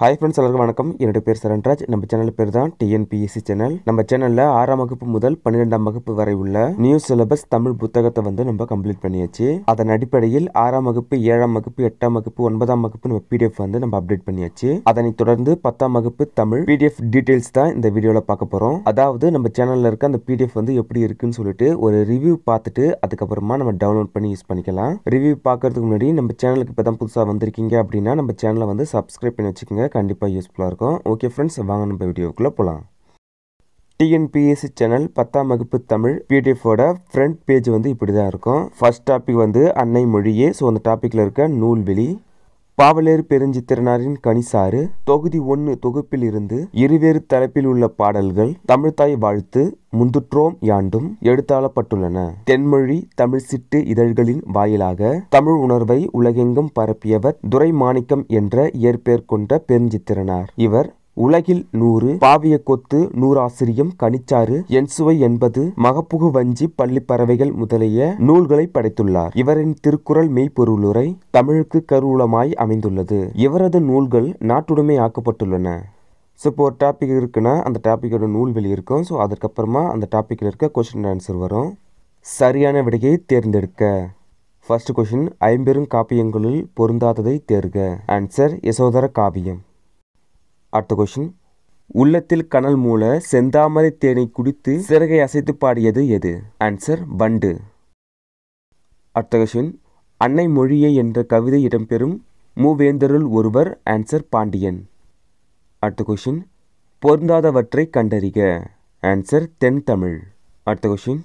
hi friends எல்லாருக்கும் வணக்கம் என்னோட பேர் சரண்ராஜ் நம்ம சேனல் பேர் தான் டிஎன்பிஎஸ்சி சேனல் நம்ம சேனலில் ஆறாம் வகுப்பு முதல் பன்னிரெண்டாம் வகுப்பு வரை உள்ள நியூ சிலபஸ் தமிழ் புத்தகத்தை வந்து நம்ம கம்ப்ளீட் பண்ணியாச்சு அதன் அடிப்படையில் ஆறாம் வகுப்பு ஏழாம் வகுப்பு எட்டாம் வகுப்பு ஒன்பதாம் வகுப்பு நம்ம பிடிஎஃப் வந்து நம்ம அப்டேட் பண்ணியாச்சு அதனை தொடர்ந்து பத்தாம் வகுப்பு தமிழ் பிடிஎஃப் டீடைல்ஸ் தான் இந்த வீடியோவில் பார்க்க போகிறோம் அதாவது நம்ம சேனலில் இருக்க அந்த பிடிஎஃப் வந்து எப்படி இருக்குன்னு சொல்லிட்டு ஒரு ரிவ்யூ பார்த்துட்டு அதுக்கப்புறமா நம்ம டவுன்லோட் பண்ணி யூஸ் பண்ணிக்கலாம் ரிவ்யூ பார்க்கறதுக்கு முன்னாடி நம்ம சேனலுக்கு இப்போ தான் புதுசாக வந்திருக்கீங்க அப்படின்னா நம்ம சேனலை வந்து சப்ஸ்கிரைப் பண்ணி வச்சுக்கோங்க கண்டிப்பாக யூஸ்ஃபுல்லாக இருக்கும் ஓகே ஃப்ரெண்ட்ஸ் வாங்க நம்ம வீடியோக்குள்ளே போகலாம் டிஎன்பிஎஸ்சி சேனல் பத்தாம் வகுப்பு தமிழ் பிடிஎஃபோட ஃப்ரண்ட் பேஜ் வந்து இப்படி தான் இருக்கும் ஃபர்ஸ்ட் டாபிக் வந்து அன்னை மொழியே ஸோ அந்த டாப்பிக்கில் இருக்க நூல்வெளி பெருஞ்சி பெருஞ்சித்திரனாரின் கனிசாறு தொகுதி ஒன்று தொகுப்பில் இருந்து இருவேறு தலைப்பில் உள்ள பாடல்கள் தமிழ்தாய் வாழ்த்து முந்துற்றோம் யாண்டும் எடுத்தாளப்பட்டுள்ளன தென்மொழி தமிழ் சிட்டு இதழ்களின் வாயிலாக தமிழ் உணர்வை உலகெங்கும் பரப்பியவர் துரை மாணிக்கம் என்ற இயற்பெயர் கொண்ட பெருஞ்சித்திரனார் இவர் உலகில் நூறு பாவிய கொத்து நூறாசிரியம் கனிச்சாறு என்சுவை என்பது மகப்புகு வஞ்சி பள்ளி பறவைகள் முதலிய நூல்களை படைத்துள்ளார் இவரின் திருக்குறள் மெய்ப்பொருளுரை தமிழுக்கு கருவூலமாய் அமைந்துள்ளது இவரது நூல்கள் நாட்டுடைமை ஆக்கப்பட்டுள்ளன ஸோ இப்போ ஒரு டாபிக் இருக்குன்னா அந்த டாப்பிக்கோட நூல் வெளியிருக்கும் ஸோ அதுக்கப்புறமா அந்த டாப்பிக்கில் இருக்க கொஷின் ஆன்சர் வரும் சரியான விடையை தேர்ந்தெடுக்க ஃபர்ஸ்ட் கொஷின் ஐம்பெரும் காப்பியங்களில் பொருந்தாததை தேர்க ஆன்சர் யசோதர காவியம் அடுத்த கொஷின் உள்ளத்தில் கனல் மூல செந்தாமரை தேனை குடித்து சிறகை அசைத்து பாடியது எது ஆன்சர் பண்டு அடுத்த கொஷின் அன்னை மொழியே என்ற கவிதை இடம்பெறும் மூவேந்தருள் ஒருவர் ஆன்சர் பாண்டியன் அடுத்த கொஷின் பொருந்தாதவற்றை கண்டறிக ஆன்சர் தென் தமிழ் அடுத்த கொஷின்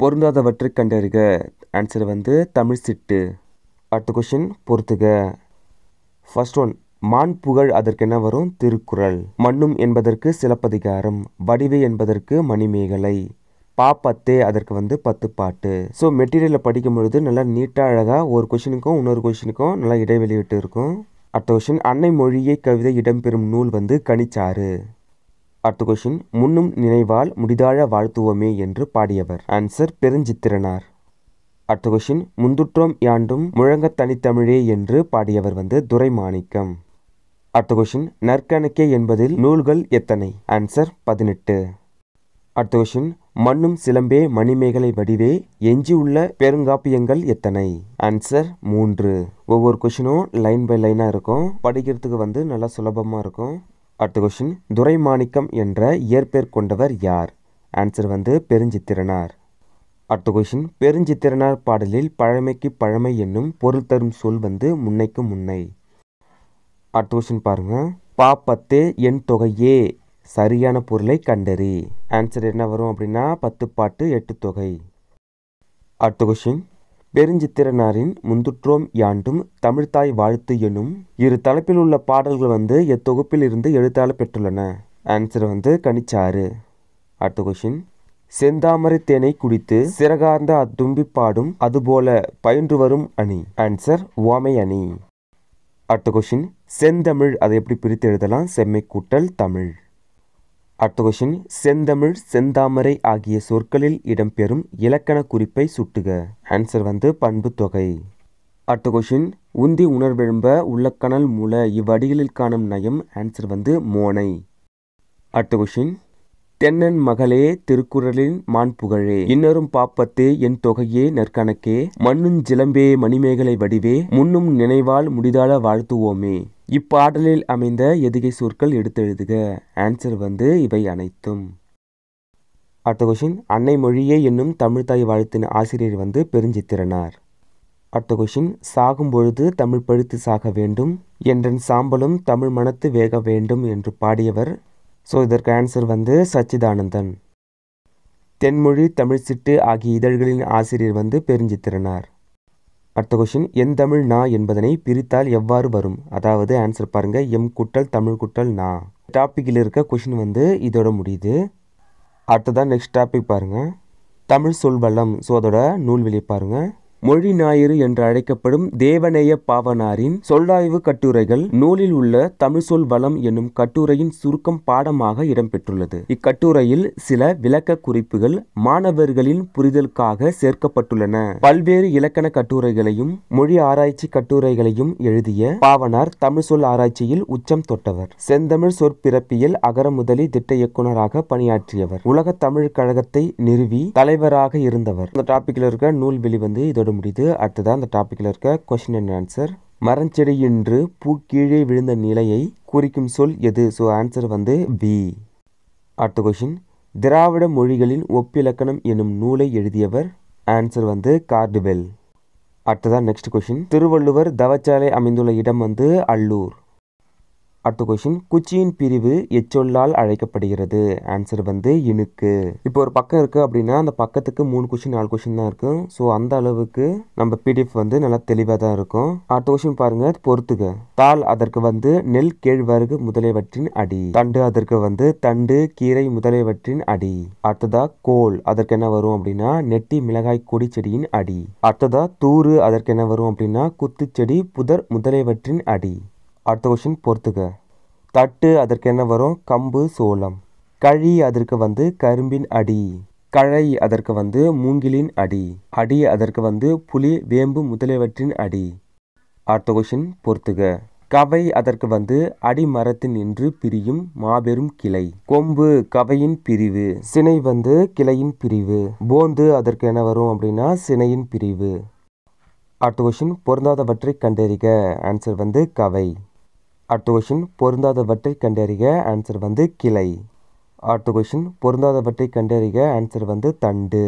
பொருந்தாதவற்றை கண்டறிக ஆன்சர் வந்து தமிழ் சிட்டு அடுத்த கொஷின் பொறுத்துக ஃபஸ்ட் ஒன் மான் புகழ் அதற்கென வரும் திருக்குறள் மண்ணும் என்பதற்கு சிலப்பதிகாரம் வடிவு என்பதற்கு மணிமேகலை பா பத்தே அதற்கு வந்து பத்து பாட்டு ஸோ மெட்டீரியலை படிக்கும் பொழுது நல்லா நீட்டாக அழகாக ஒரு கொஷினுக்கும் இன்னொரு கொஷினுக்கும் நல்லா இடைவெளி விட்டு இருக்கும் அடுத்த கொஷின் அன்னை மொழியை கவிதை இடம்பெறும் நூல் வந்து கணிச்சாறு அடுத்த கொஷின் முன்னும் நினைவால் முடிதாழ வாழ்த்துவோமே என்று பாடியவர் ஆன்சர் பெருஞ்சித்திரனார் அடுத்த கொஷின் முந்துற்றோம் யாண்டும் முழங்க தனித்தமிழே என்று பாடியவர் வந்து மாணிக்கம் அடுத்த கொஷின் நற்கணக்கே என்பதில் நூல்கள் எத்தனை ஆன்சர் பதினெட்டு அடுத்த கொஷின் மண்ணும் சிலம்பே மணிமேகலை வடிவே எஞ்சியுள்ள பெருங்காப்பியங்கள் எத்தனை ஆன்சர் மூன்று ஒவ்வொரு கொஷினும் லைன் பை லைனாக இருக்கும் படிக்கிறதுக்கு வந்து நல்லா சுலபமாக இருக்கும் அடுத்த கொஷின் துரைமாணிக்கம் என்ற இயற்பெயர் கொண்டவர் யார் ஆன்சர் வந்து பெருஞ்சித்திரனார் அடுத்த கொஷின் பெருஞ்சித்திரனார் பாடலில் பழமைக்கு பழமை என்னும் பொருள் தரும் சொல் வந்து முன்னைக்கு முன்னை அடுத்த கொஸ்டின் பாருங்கள் பா பத்து என் தொகையே சரியான பொருளை கண்டறி ஆன்சர் என்ன வரும் அப்படின்னா பத்து பாட்டு எட்டு தொகை அடுத்த கொஷின் பெருஞ்சித்திரனாரின் முந்துற்றோம் யாண்டும் தமிழ்தாய் வாழ்த்து எனும் இரு தலைப்பில் உள்ள பாடல்கள் வந்து எத்தொகுப்பில் இருந்து எழுத்தாள பெற்றுள்ளன ஆன்சர் வந்து கணிச்சாறு அடுத்த கொஷின் செந்தாமரை தேனை குடித்து சிறகார்ந்த அத்தும்பி பாடும் அதுபோல பயின்று வரும் அணி ஆன்சர் ஓமை அணி அடுத்த கொஷின் செந்தமிழ் அதை எப்படி பிரித்து எழுதலாம் செம்மை கூட்டல் தமிழ் அடுத்த கொஷின் செந்தமிழ் செந்தாமரை ஆகிய சொற்களில் இடம்பெறும் இலக்கண குறிப்பை சுட்டுக ஆன்சர் வந்து பண்பு தொகை அடுத்த கொஷின் உந்தி உணர்வெழும்ப உள்ளக்கணல் மூல இவ்வடிகளில் காணும் நயம் ஆன்சர் வந்து மோனை அடுத்த கொஷின் தென்னன் மகளே திருக்குறளின் புகழே இன்னரும் பாப்பத்தே என் தொகையே நற்கணக்கே மண்ணும் ஜிலம்பே மணிமேகலை வடிவே முன்னும் நினைவால் முடிதால வாழ்த்துவோமே இப்பாடலில் அமைந்த எதுகை சொற்கள் எடுத்தெழுதுக ஆன்சர் வந்து இவை அனைத்தும் அடுத்த கொஷின் அன்னை மொழியே என்னும் தமிழ்தாய் வாழ்த்தின் ஆசிரியர் வந்து பெருஞ்சித்திரனார் அடுத்த கொஷின் சாகும் பொழுது தமிழ் பழுத்து சாக வேண்டும் என்றன் சாம்பலும் தமிழ் மனத்து வேக வேண்டும் என்று பாடியவர் ஸோ இதற்கு ஆன்சர் வந்து சச்சிதானந்தன் தென்மொழி தமிழ் சிட்டு ஆகிய இதழ்களின் ஆசிரியர் வந்து பெருஞ்சித்திரனார் அடுத்த கொஷின் எந்தமிழ் நா என்பதனை பிரித்தால் எவ்வாறு வரும் அதாவது ஆன்சர் பாருங்கள் எம் குட்டல் தமிழ் குட்டல் நா டாப்பிக்கில் இருக்க கொஷின் வந்து இதோட முடியுது அடுத்ததான் நெக்ஸ்ட் டாபிக் பாருங்கள் தமிழ் சொல்வளம் ஸோ அதோட நூல்வெளி பாருங்கள் மொழி ஞாயிறு என்று அழைக்கப்படும் தேவநேய பாவனாரின் சொல்லாய்வு கட்டுரைகள் நூலில் உள்ள தமிழ் சொல் வளம் என்னும் கட்டுரையின் சுருக்கம் பாடமாக இடம்பெற்றுள்ளது இக்கட்டுரையில் சில விளக்க குறிப்புகள் மாணவர்களின் புரிதலுக்காக சேர்க்கப்பட்டுள்ளன பல்வேறு இலக்கண கட்டுரைகளையும் மொழி ஆராய்ச்சி கட்டுரைகளையும் எழுதிய பாவனார் தமிழ் சொல் ஆராய்ச்சியில் உச்சம் தொட்டவர் செந்தமிழ் சொற்பிறப்பியல் முதலி திட்ட இயக்குநராக பணியாற்றியவர் உலக தமிழ் கழகத்தை நிறுவி தலைவராக இருந்தவர் இந்த டாபிக்ல இருக்க நூல் வெளிவந்து இதோட இதோடு முடியுது அடுத்ததான் அந்த டாப்பிக்கில் இருக்க கொஷின் அண்ட் ஆன்சர் என்று பூ கீழே விழுந்த நிலையை குறிக்கும் சொல் எது ஸோ ஆன்சர் வந்து பி அடுத்த கொஷின் திராவிட மொழிகளின் ஒப்பிலக்கணம் என்னும் நூலை எழுதியவர் ஆன்சர் வந்து கார்டுவெல் அடுத்ததான் நெக்ஸ்ட் கொஷின் திருவள்ளுவர் தவச்சாலை அமைந்துள்ள இடம் வந்து அல்லூர் அடுத்த கொஷின் குச்சியின் பிரிவு எச்சொல்லால் அழைக்கப்படுகிறது ஆன்சர் வந்து இனுக்கு இப்போ ஒரு பக்கம் இருக்குது அப்படின்னா அந்த பக்கத்துக்கு மூணு கொஷின் நாலு கொஷின் தான் இருக்கும் ஸோ அந்த அளவுக்கு நம்ம பிடிஎஃப் வந்து நல்லா தெளிவாக தான் இருக்கும் அடுத்த கொஷின் பாருங்க பொறுத்துக தாள் அதற்கு வந்து நெல் கேழ்வரகு முதலியவற்றின் அடி தண்டு அதற்கு வந்து தண்டு கீரை முதலியவற்றின் அடி அடுத்ததா கோல் அதற்கு என்ன வரும் அப்படின்னா நெட்டி மிளகாய் கொடி செடியின் அடி அடுத்ததா தூறு அதற்கு என்ன வரும் அப்படின்னா குத்துச்செடி புதர் முதலியவற்றின் அடி அடுத்த கொஷின் பொறுத்துக்க தட்டு அதற்கு என்ன வரும் கம்பு சோளம் கழி அதற்கு வந்து கரும்பின் அடி கழை அதற்கு வந்து மூங்கிலின் அடி அடி அதற்கு வந்து புலி வேம்பு முதலியவற்றின் அடி அடுத்த கொஷின் பொறுத்துக கவை அதற்கு வந்து அடிமரத்தில் நின்று பிரியும் மாபெரும் கிளை கொம்பு கவையின் பிரிவு சினை வந்து கிளையின் பிரிவு போந்து அதற்கு என்ன வரும் அப்படின்னா சினையின் பிரிவு அடுத்த கொஷின் பொருந்தாதவற்றை கண்டறிக ஆன்சர் வந்து கவை அடுத்த கொஷின் பொருந்தாதவற்றை கண்டறிக ஆன்சர் வந்து கிளை அடுத்த கொஷின் பொருந்தாதவற்றை கண்டறிக ஆன்சர் வந்து தண்டு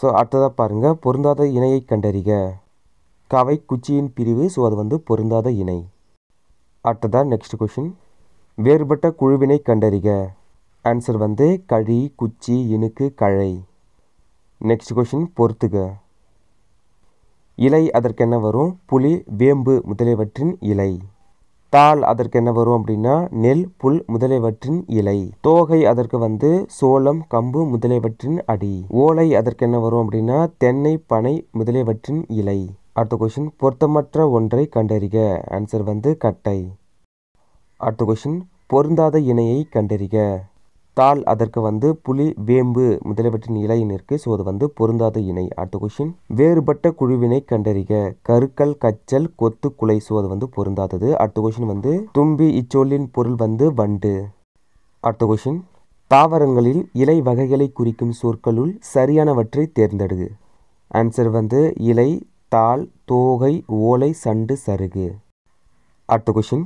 ஸோ அடுத்ததாக பாருங்கள் பொருந்தாத இணையை கண்டறிக கவை குச்சியின் பிரிவு ஸோ அது வந்து பொருந்தாத இணை அடுத்ததாக நெக்ஸ்ட் கொஷின் வேறுபட்ட குழுவினை கண்டறிக ஆன்சர் வந்து கழி குச்சி இணுக்கு கழை நெக்ஸ்ட் கொஷின் பொறுத்துக இலை அதற்கென்ன வரும் புலி வேம்பு முதலியவற்றின் இலை தாள் அதற்கு என்ன வரும் அப்படின்னா நெல் புல் முதலியவற்றின் இலை தோகை அதற்கு வந்து சோளம் கம்பு முதலியவற்றின் அடி ஓலை அதற்கு என்ன வரும் அப்படின்னா தென்னை பனை முதலியவற்றின் இலை அடுத்த கொஷின் பொருத்தமற்ற ஒன்றை கண்டறிக ஆன்சர் வந்து கட்டை அடுத்த கொஷின் பொருந்தாத இணையை கண்டறிக தால் அதற்கு வந்து புலி வேம்பு முதலியவற்றின் இலை ஸோ அது வந்து பொருந்தாத இணை அடுத்த கொஷின் வேறுபட்ட குழுவினை கண்டறிக கருக்கல் கச்சல் கொத்து குலை ஸோ அது வந்து பொருந்தாதது அடுத்த கொஷின் வந்து தும்பி இச்சொல்லின் பொருள் வந்து வண்டு அடுத்த கொஷின் தாவரங்களில் இலை வகைகளை குறிக்கும் சொற்களுள் சரியானவற்றை தேர்ந்தெடுகு ஆன்சர் வந்து இலை தாள் தோகை ஓலை சண்டு சருகு அடுத்த கொஷின்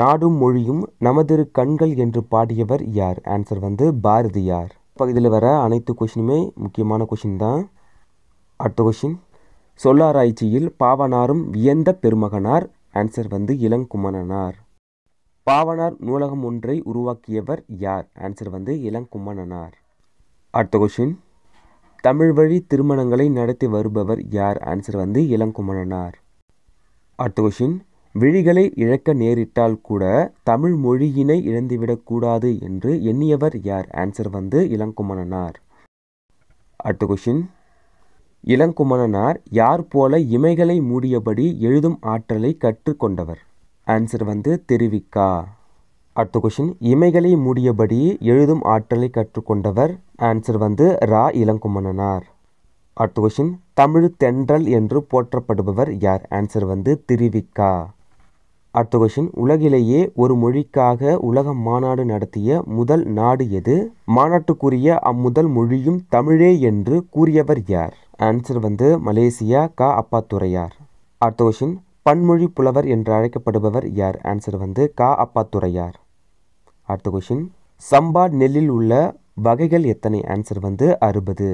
நாடும் மொழியும் நமதிரு கண்கள் என்று பாடியவர் யார் ஆன்சர் வந்து பாரதியார் பகுதியில் வர அனைத்து கொஷினுமே முக்கியமான கொஷின் தான் அடுத்த கொஷின் சொல்லாராய்ச்சியில் பாவனாரும் வியந்த பெருமகனார் ஆன்சர் வந்து இளங்குமணனார் பாவனார் நூலகம் ஒன்றை உருவாக்கியவர் யார் ஆன்சர் வந்து இளங்குமணனார் அடுத்த கொஷின் தமிழ் வழி திருமணங்களை நடத்தி வருபவர் யார் ஆன்சர் வந்து இளங்குமணனார் அடுத்த கொஷின் விழிகளை இழக்க நேரிட்டால் கூட தமிழ் மொழியினை இழந்துவிடக்கூடாது என்று எண்ணியவர் யார் ஆன்சர் வந்து இளங்குமணனார் அடுத்த கொஷின் இளங்குமணனார் யார் போல இமைகளை மூடியபடி எழுதும் ஆற்றலை கற்றுக்கொண்டவர் ஆன்சர் வந்து தெரிவிக்கா அடுத்த கொஷின் இமைகளை மூடியபடி எழுதும் ஆற்றலை கற்றுக்கொண்டவர் ஆன்சர் வந்து ரா இளங்குமணனார் அடுத்த கொஷின் தமிழ் தென்றல் என்று போற்றப்படுபவர் யார் ஆன்சர் வந்து திருவிக்கா அடுத்த கொஸ்டின் உலகிலேயே ஒரு மொழிக்காக உலக மாநாடு நடத்திய முதல் நாடு எது மாநாட்டுக்குரிய அம்முதல் மொழியும் தமிழே என்று கூறியவர் யார் ஆன்சர் வந்து மலேசியா க அப்பாத்துறையார் அடுத்த கொஸ்டின் பன்மொழி புலவர் என்று அழைக்கப்படுபவர் யார் ஆன்சர் வந்து க அப்பாத்துறையார் அடுத்த கொஸ்டின் சம்பா நெல்லில் உள்ள வகைகள் எத்தனை ஆன்சர் வந்து அறுபது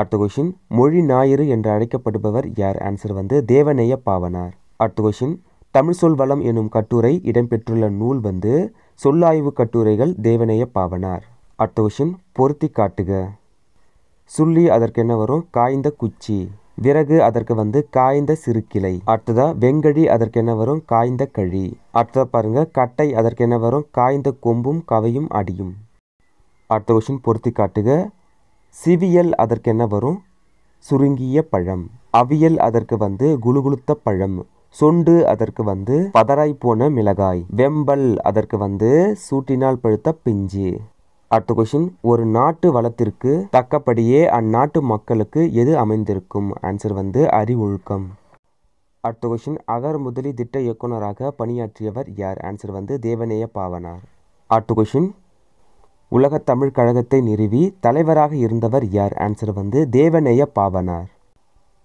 அடுத்த கொஸ்டின் மொழி ஞாயிறு என்று அழைக்கப்படுபவர் யார் ஆன்சர் வந்து தேவநேய பாவனார் அடுத்த கொஸ்டின் தமிழ் சொல் வளம் எனும் கட்டுரை இடம்பெற்றுள்ள நூல் வந்து சொல்லாய்வு கட்டுரைகள் தேவனைய பாவனார் அடுத்த கொஷின் பொருத்தி காட்டுக சுள்ளி அதற்கு என்ன வரும் காய்ந்த குச்சி விறகு அதற்கு வந்து காய்ந்த சிறு கிளை அடுத்ததா வெங்கழி அதற்கு என்ன வரும் காய்ந்த கழி அடுத்ததா பாருங்க கட்டை அதற்கு என்ன வரும் காய்ந்த கொம்பும் கவையும் அடியும் அடுத்த கொஷின் பொருத்தி காட்டுக சிவியல் அதற்கு என்ன வரும் சுருங்கிய பழம் அவியல் அதற்கு வந்து குழுகுளுத்த பழம் சொண்டு அதற்கு வந்து பதராய் போன மிளகாய் வெம்பல் அதற்கு வந்து சூட்டினால் பழுத்த பிஞ்சு அடுத்த கொஷின் ஒரு நாட்டு வளத்திற்கு தக்கப்படியே அந்நாட்டு மக்களுக்கு எது அமைந்திருக்கும் ஆன்சர் வந்து ஒழுக்கம் அடுத்த கொஷின் அகர் முதலி திட்ட இயக்குநராக பணியாற்றியவர் யார் ஆன்சர் வந்து தேவனேய பாவனார் அடுத்த கொஷின் உலகத் தமிழ் கழகத்தை நிறுவி தலைவராக இருந்தவர் யார் ஆன்சர் வந்து தேவநேய பாவனார்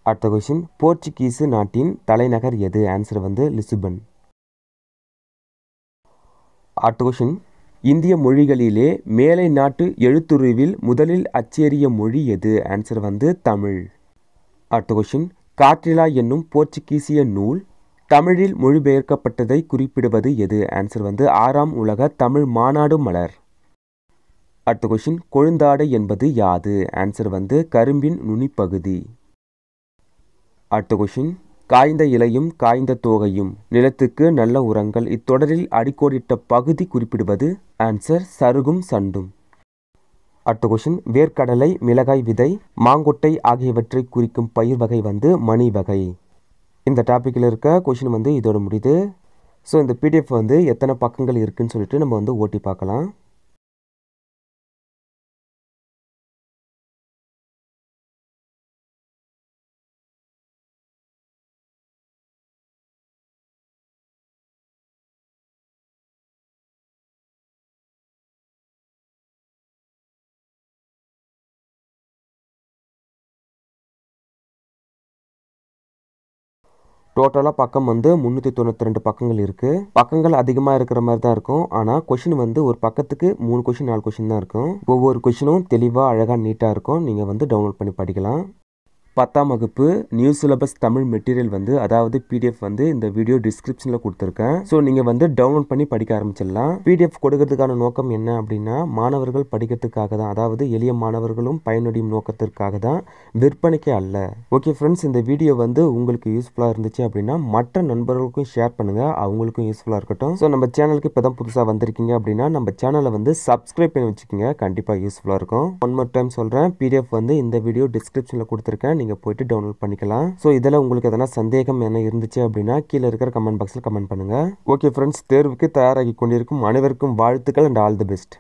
அடுத்த கொஷின் போர்ச்சுகீஸு நாட்டின் தலைநகர் எது ஆன்சர் வந்து லிசுபன் அடுத்த கொஷின் இந்திய மொழிகளிலே மேலை நாட்டு எழுத்துருவில் முதலில் அச்சேறிய மொழி எது ஆன்சர் வந்து தமிழ் அடுத்த கொஷின் காற்றிலா என்னும் போர்ச்சுகீசிய நூல் தமிழில் மொழிபெயர்க்கப்பட்டதை குறிப்பிடுவது எது ஆன்சர் வந்து ஆறாம் உலக தமிழ் மாநாடு மலர் அடுத்த கொஷின் கொழுந்தாடை என்பது யாது ஆன்சர் வந்து கரும்பின் நுனிப்பகுதி அடுத்த கொஷின் காய்ந்த இலையும் காய்ந்த தோகையும் நிலத்துக்கு நல்ல உரங்கள் இத்தொடரில் அடிக்கோடிட்ட பகுதி குறிப்பிடுவது ஆன்சர் சருகும் சண்டும் அடுத்த கொஷின் வேர்க்கடலை மிளகாய் விதை மாங்கொட்டை ஆகியவற்றை குறிக்கும் பயிர் வகை வந்து மணி வகை இந்த டாப்பிக்கில் இருக்க கொஷின் வந்து இதோட முடியுது ஸோ இந்த பிடிஎஃப் வந்து எத்தனை பக்கங்கள் இருக்குதுன்னு சொல்லிட்டு நம்ம வந்து ஓட்டி பார்க்கலாம் டோட்டலாக பக்கம் வந்து முந்நூற்றி தொண்ணூற்றி ரெண்டு பக்கங்கள் இருக்குது பக்கங்கள் அதிகமாக இருக்கிற மாதிரி தான் இருக்கும் ஆனால் கொஷின் வந்து ஒரு பக்கத்துக்கு மூணு கொஷின் நாலு கொஷின் தான் இருக்கும் ஒவ்வொரு கொஷினும் தெளிவாக அழகாக நீட்டாக இருக்கும் நீங்கள் வந்து டவுன்லோட் பண்ணி படிக்கலாம் பத்தாம் வகுப்பு நியூ சிலபஸ் தமிழ் மெட்டீரியல் வந்து அதாவது பிடிஎஃப் வந்து இந்த வீடியோ டிஸ்கிரிப்ஷனில் கொடுத்துருக்கேன் ஸோ நீங்கள் வந்து டவுன்லோட் பண்ணி படிக்க ஆரம்பிச்சிடலாம் பிடிஎஃப் கொடுக்கறதுக்கான நோக்கம் என்ன அப்படின்னா மாணவர்கள் படிக்கிறதுக்காக தான் அதாவது எளிய மாணவர்களும் பயனடையும் நோக்கத்திற்காக தான் விற்பனைக்கே அல்ல ஓகே ஃப்ரெண்ட்ஸ் இந்த வீடியோ வந்து உங்களுக்கு யூஸ்ஃபுல்லாக இருந்துச்சு அப்படின்னா மற்ற நண்பர்களுக்கும் ஷேர் பண்ணுங்கள் அவங்களுக்கும் யூஸ்ஃபுல்லாக இருக்கட்டும் ஸோ நம்ம சேனலுக்கு இப்போ தான் புதுசாக வந்திருக்கீங்க அப்படின்னா நம்ம சேனலை வந்து சப்ஸ்கிரைப் பண்ணி வச்சுக்கோங்க கண்டிப்பாக யூஸ்ஃபுல்லாக இருக்கும் ஒன் மோர் டைம் சொல்கிறேன் பிடிஎஃப் வந்து இந்த வீடியோ டிஸ்கிரிப்ஷனில் கொடுத்துருக்கேன் நீங்கள் நீங்கள் போயிட்டு டவுன்லோட் பண்ணிக்கலாம் ஸோ இதில் உங்களுக்கு எதனா சந்தேகம் என்ன இருந்துச்சு அப்படின்னா கீழே இருக்கிற கமெண்ட் பாக்ஸில் கமெண்ட் பண்ணுங்கள் ஓகே ஃப்ரெண்ட்ஸ் தேர்வுக்கு தயாராகி கொண்டிருக்கும் அனைவருக்கும் வாழ்த்துக்கள் அண்ட் ஆல் தி பெஸ்ட்